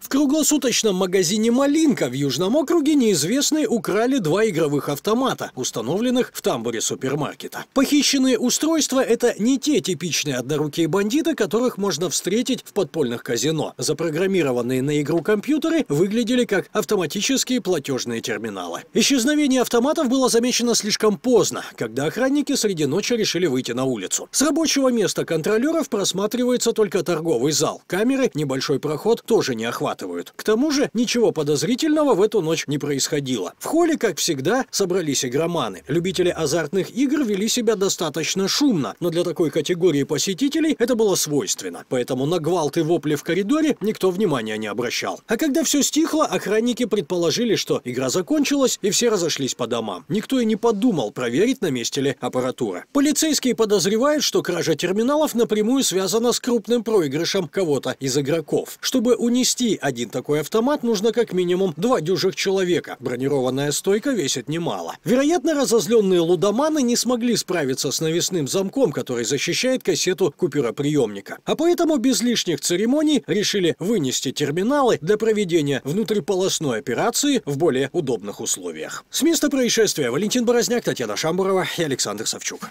В круглосуточном магазине «Малинка» в Южном округе неизвестные украли два игровых автомата, установленных в тамбуре супермаркета. Похищенные устройства – это не те типичные однорукие бандиты, которых можно встретить в подпольных казино. Запрограммированные на игру компьютеры выглядели как автоматические платежные терминалы. Исчезновение автоматов было замечено слишком поздно, когда охранники среди ночи решили выйти на улицу. С рабочего места контролеров просматривается только торговый зал. Камеры, небольшой проход тоже не охватывают захватывают. К тому же ничего подозрительного в эту ночь не происходило. В холле, как всегда, собрались игроманы. Любители азартных игр вели себя достаточно шумно, но для такой категории посетителей это было свойственно. Поэтому на гвалт и вопли в коридоре никто внимания не обращал. А когда все стихло, охранники предположили, что игра закончилась и все разошлись по домам. Никто и не подумал проверить, на месте ли аппаратура. Полицейские подозревают, что кража терминалов напрямую связана с крупным проигрышем кого-то из игроков. Чтобы унести один такой автомат нужно как минимум два дюжих человека. Бронированная стойка весит немало. Вероятно, разозленные лудоманы не смогли справиться с навесным замком, который защищает кассету купюроприемника. А поэтому без лишних церемоний решили вынести терминалы для проведения внутриполосной операции в более удобных условиях. С места происшествия Валентин Борозняк, Татьяна Шамбурова и Александр Савчук.